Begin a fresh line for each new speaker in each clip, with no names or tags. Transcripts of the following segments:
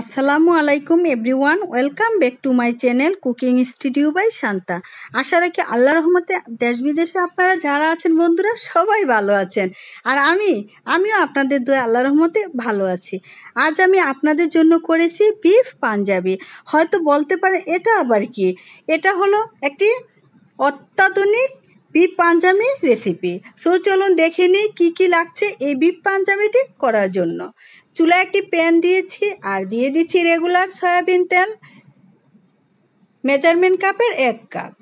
আসসালামু আলাইকুম everyone welcome back to my channel cooking studio by Shanta আশা রাখি আল্লাহ রহমতে দেশ বিদেশে আপনারা যারা আছেন বন্ধুরা সবাই ভালো আছেন আর আমি আমিও আপনাদের দু আল্লাহ রহমতে ভালো আছি আজ আমি আপনাদের জন্য করেছি বিফ পাঞ্জাবি হয়তো বলতে পারে এটা আবার কি এটা হলো একটি অত্যাধুনিক বিপ পাঞ্জামি রেসিপি সো চলুন দেখে নিই কী কী লাগছে এই বিপ পাঞ্জামিটি করার জন্য চুলায় একটি প্যান দিয়েছি আর দিয়ে দিচ্ছি রেগুলার সয়াবিন তেল মেজারমেন্ট কাপের এক কাপ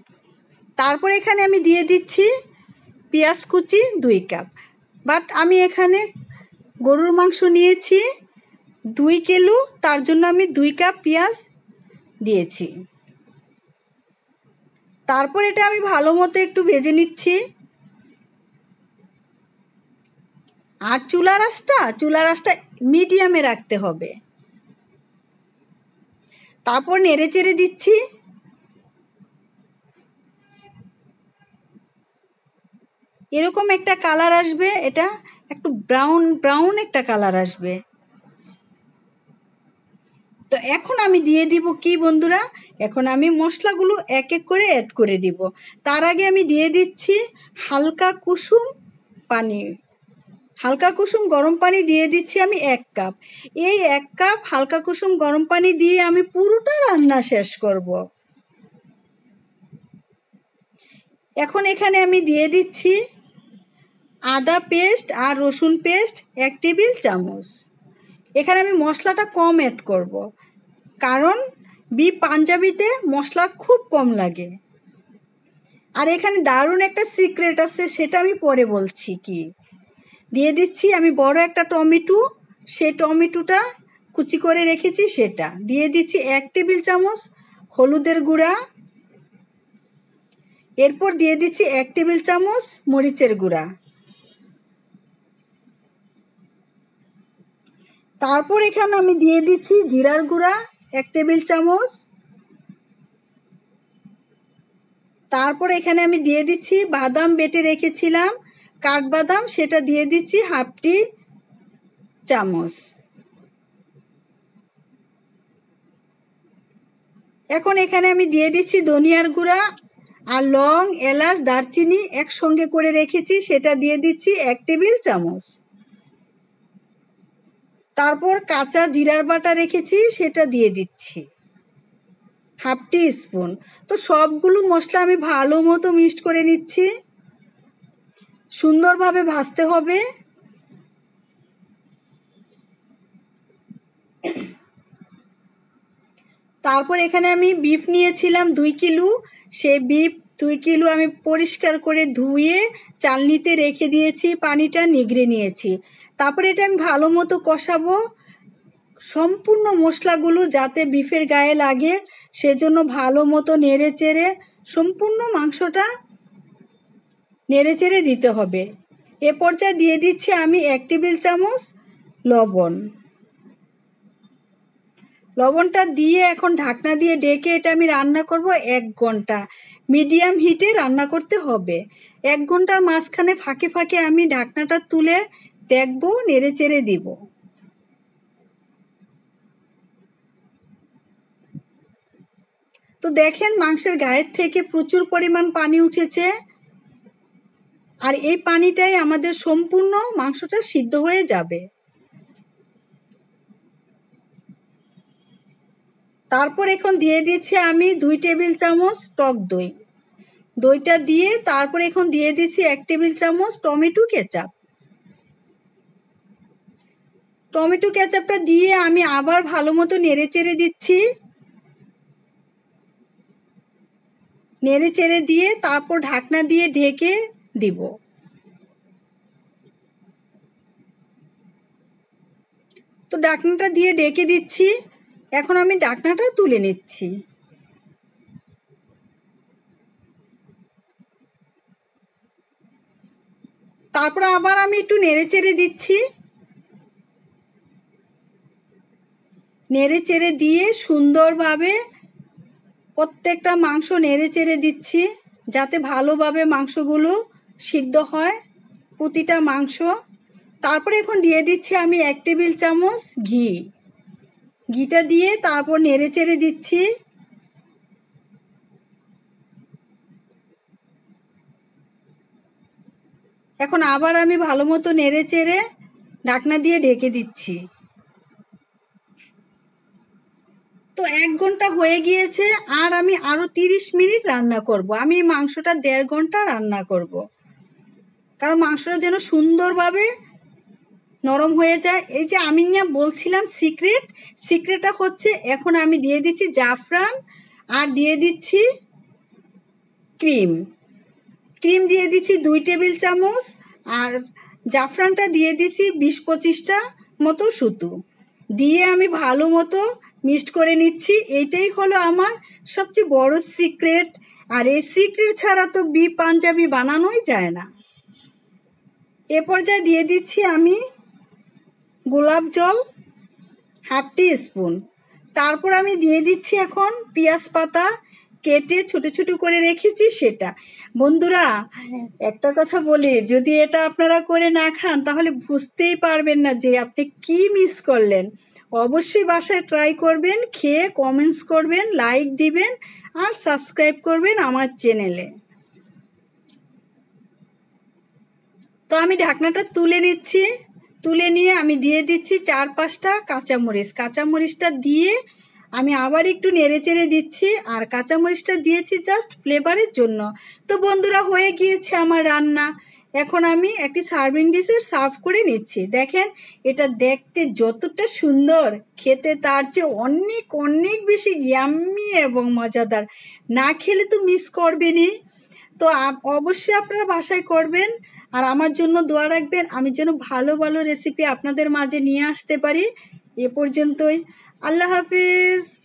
তারপর এখানে আমি দিয়ে দিচ্ছি পেঁয়াজ কুচি দুই কাপ বাট আমি এখানে গরুর মাংস নিয়েছি দুই কিলো তার জন্য আমি দুই কাপ পেঁয়াজ দিয়েছি তারপর এটা আমি ভালো মতো একটু ভেজে নিচ্ছি আর চুলা রাসটা চুলা রাসটা মিডিয়ামে রাখতে হবে তারপর নেড়ে চেড়ে দিচ্ছি এরকম একটা কালার আসবে এটা একটু ব্রাউন ব্রাউন একটা কালার আসবে এখন আমি দিয়ে দিব কি বন্ধুরা এখন আমি মশলাগুলো এক এক করে অ্যাড করে দিব তার আগে আমি দিয়ে দিচ্ছি হালকা কুসুম পানি হালকা কুসুম গরম পানি দিয়ে দিচ্ছি আমি এক কাপ এই এক কাপ হালকা কুসুম গরম পানি দিয়ে আমি পুরোটা রান্না শেষ করব এখন এখানে আমি দিয়ে দিচ্ছি আদা পেস্ট আর রসুন পেস্ট এক টেবিল চামচ এখানে আমি মশলাটা কম অ্যাড করব কারণ বি পাঞ্জাবিতে মশলা খুব কম লাগে আর এখানে দারুণ একটা সিক্রেট আছে সেটা আমি পরে বলছি কি দিয়ে দিচ্ছি আমি বড় একটা টমেটো সে টমেটোটা কুচি করে রেখেছি সেটা দিয়ে দিচ্ছি এক টেবিল চামচ হলুদের গুঁড়া এরপর দিয়ে দিচ্ছি এক টেবিল চামচ মরিচের গুঁড়া তারপর এখানে আমি দিয়ে দিচ্ছি জিরার গুঁড়া এক টেবিল চামচ তারপর এখানে আমি দিয়ে দিচ্ছি বাদাম বেটে রেখেছিলাম কাঠবাদাম সেটা দিয়ে দিচ্ছি হাফটি চামচ এখন এখানে আমি দিয়ে দিচ্ছি ধনিয়ার গুঁড়া আর লং এলাচ দারচিনি একসঙ্গে করে রেখেছি সেটা দিয়ে দিচ্ছি এক টেবিল চামচ তারপর কাঁচা জিরার বাটা রেখেছি সেটা দিয়ে দিচ্ছি হাফ টি স্পুন তো সবগুলো মশলা আমি ভালো মতো মিক্সড করে নিচ্ছি সুন্দরভাবে ভাজতে হবে তারপর এখানে আমি বিফ নিয়েছিলাম দুই কিলো সেই বিফ দুই কিলো আমি পরিষ্কার করে ধুয়ে চালনিতে রেখে দিয়েছি পানিটা নিগড়ে নিয়েছি তারপরে এটা আমি ভালো মতো কষাবো সম্পূর্ণ মশলাগুলো যাতে বিফের গায়ে লাগে সেজন্য ভালো মতো নেড়ে চেড়ে সম্পূর্ণ মাংসটা নেড়ে চেড়ে দিতে হবে এ পর্যায়ে দিয়ে দিচ্ছি আমি এক টেবিল চামচ লবণ লবণটা দিয়ে এখন ঢাকনা দিয়ে ডেকে এটা আমি রান্না করব এক ঘন্টা মিডিয়াম হিটে রান্না করতে হবে এক ঘন্টার মাঝখানে ফাঁকে ফাঁকে আমি ঢাকনাটা তুলে দেখব নেড়ে চেড়ে দিব তো দেখেন মাংসের গায়ের থেকে প্রচুর পরিমাণ পানি উঠেছে আর এই পানিটাই আমাদের সম্পূর্ণ মাংসটা সিদ্ধ হয়ে যাবে তারপর এখন দিয়ে দিচ্ছি আমি দুই টেবিল চামচ টক দই দইটা দিয়ে তারপর এখন দিয়ে দিচ্ছি এক টেবিল চামচ টমেটো কেচাপ টমেটো কেচাপটা দিয়ে আমি আবার ভালো মতো নেড়ে চেড়ে দিচ্ছি নেড়ে চেড়ে দিয়ে তারপর ঢাকনা দিয়ে ঢেকে দিব তো ঢাকনাটা দিয়ে ঢেকে দিচ্ছি এখন আমি ডাকনাটা তুলে নিচ্ছি তারপর আবার আমি একটু নেড়ে চেড়ে দিচ্ছি নেড়ে চেড়ে দিয়ে সুন্দরভাবে প্রত্যেকটা মাংস নেড়ে চেড়ে দিচ্ছি যাতে ভালোভাবে মাংসগুলো সিদ্ধ হয় প্রতিটা মাংস তারপরে এখন দিয়ে দিচ্ছি আমি এক টেবিল চামচ ঘি ঘিটা দিয়ে তারপর নেড়ে চেড়ে দিচ্ছি এখন আবার আমি ভালো মতো নেড়ে চেড়ে ঢাকনা দিয়ে ঢেকে দিচ্ছি তো এক ঘন্টা হয়ে গিয়েছে আর আমি আরও তিরিশ মিনিট রান্না করব। আমি মাংসটা দেড় ঘন্টা রান্না করব। কারণ মাংসটা যেন সুন্দরভাবে নরম হয়ে যায় এই যে আমি না বলছিলাম সিক্রেট সিক্রেটটা হচ্ছে এখন আমি দিয়ে দিচ্ছি জাফরান আর দিয়ে দিচ্ছি ক্রিম ক্রিম দিয়ে দিচ্ছি দুই টেবিল চামচ আর জাফরানটা দিয়ে দিছি বিশ পঁচিশটা মতো সুতো দিয়ে আমি ভালো মতো মিক্সড করে নিচ্ছি এইটাই হলো আমার সবচেয়ে বড় সিক্রেট আর এই সিক্রেট ছাড়া তো বি পাঞ্জাবি বানানোই যায় না এ পর্যায়ে দিয়ে দিচ্ছি আমি গোলাপ জল হাফ টি স্পুন তারপর আমি দিয়ে দিচ্ছি এখন পেঁয়াজ পাতা কেটে ছোট ছোট করে রেখেছি সেটা বন্ধুরা একটা কথা বলি যদি এটা আপনারা করে না খান তাহলে বুঝতেই পারবেন না যে আপনি কি মিস করলেন অবশ্যই বাসায় ট্রাই করবেন খেয়ে কমেন্টস করবেন লাইক দিবেন আর সাবস্ক্রাইব করবেন আমার চ্যানেলে তো আমি ঢাকনাটা তুলে নিচ্ছি তুলে নিয়ে আমি দিয়ে দিচ্ছি চার পাঁচটা কাঁচামরিচ কাঁচামরিচটা দিয়ে আমি আবার একটু নেড়ে চেড়ে দিচ্ছি আর কাঁচামরিচটা দিয়েছি জাস্ট ফ্লেভারের জন্য তো বন্ধুরা হয়ে গিয়েছে আমার রান্না এখন আমি একটি সার্ভিং ডিশে সার্ভ করে নিচ্ছি দেখেন এটা দেখতে যতটা সুন্দর খেতে তার চেয়ে অনেক অনেক বেশি ইয়াম্মি এবং মজাদার না খেলে তো মিস করবেনই তো অবশ্যই আপনারা বাসায় করবেন আর আমার জন্য দোয়া রাখবেন আমি যেন ভালো ভালো রেসিপি আপনাদের মাঝে নিয়ে আসতে পারি এ পর্যন্তই আল্লাহ হাফিজ